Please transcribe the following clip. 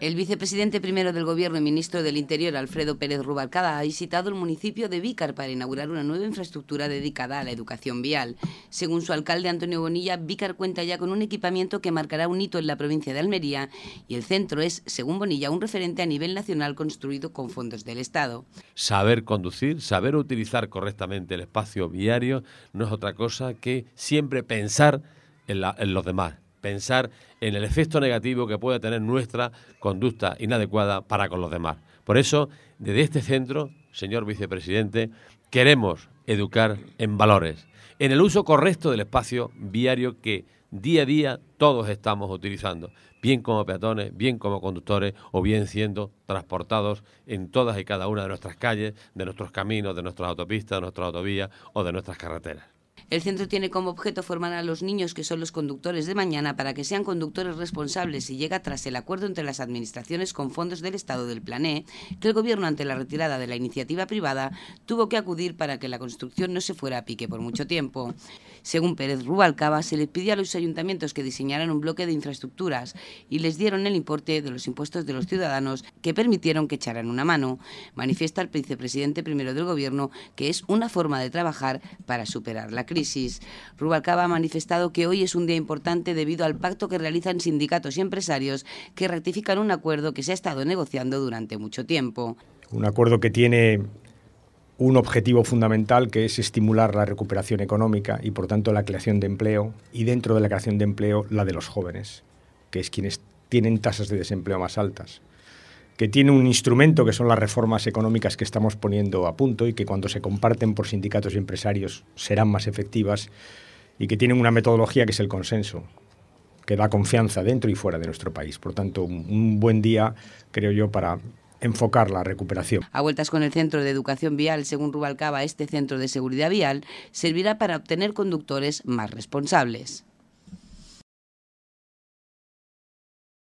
El vicepresidente primero del Gobierno y ministro del Interior, Alfredo Pérez Rubalcada, ha visitado el municipio de Vícar para inaugurar una nueva infraestructura dedicada a la educación vial. Según su alcalde, Antonio Bonilla, Vícar cuenta ya con un equipamiento que marcará un hito en la provincia de Almería y el centro es, según Bonilla, un referente a nivel nacional construido con fondos del Estado. Saber conducir, saber utilizar correctamente el espacio viario no es otra cosa que siempre pensar en los demás pensar en el efecto negativo que puede tener nuestra conducta inadecuada para con los demás. Por eso, desde este centro, señor vicepresidente, queremos educar en valores, en el uso correcto del espacio viario que día a día todos estamos utilizando, bien como peatones, bien como conductores o bien siendo transportados en todas y cada una de nuestras calles, de nuestros caminos, de nuestras autopistas, de nuestras autovías o de nuestras carreteras. El centro tiene como objeto formar a los niños que son los conductores de mañana para que sean conductores responsables y llega tras el acuerdo entre las administraciones con fondos del Estado del Plané, e, que el Gobierno ante la retirada de la iniciativa privada tuvo que acudir para que la construcción no se fuera a pique por mucho tiempo. Según Pérez Rubalcaba, se les pidió a los ayuntamientos que diseñaran un bloque de infraestructuras y les dieron el importe de los impuestos de los ciudadanos que permitieron que echaran una mano. Manifiesta el vicepresidente primero del Gobierno que es una forma de trabajar para superar la crisis. Rubalcaba ha manifestado que hoy es un día importante debido al pacto que realizan sindicatos y empresarios que rectifican un acuerdo que se ha estado negociando durante mucho tiempo. Un acuerdo que tiene un objetivo fundamental que es estimular la recuperación económica y por tanto la creación de empleo y dentro de la creación de empleo la de los jóvenes, que es quienes tienen tasas de desempleo más altas que tiene un instrumento que son las reformas económicas que estamos poniendo a punto y que cuando se comparten por sindicatos y empresarios serán más efectivas y que tiene una metodología que es el consenso, que da confianza dentro y fuera de nuestro país. Por tanto, un buen día, creo yo, para enfocar la recuperación. A vueltas con el Centro de Educación Vial, según Rubalcaba, este centro de seguridad vial servirá para obtener conductores más responsables.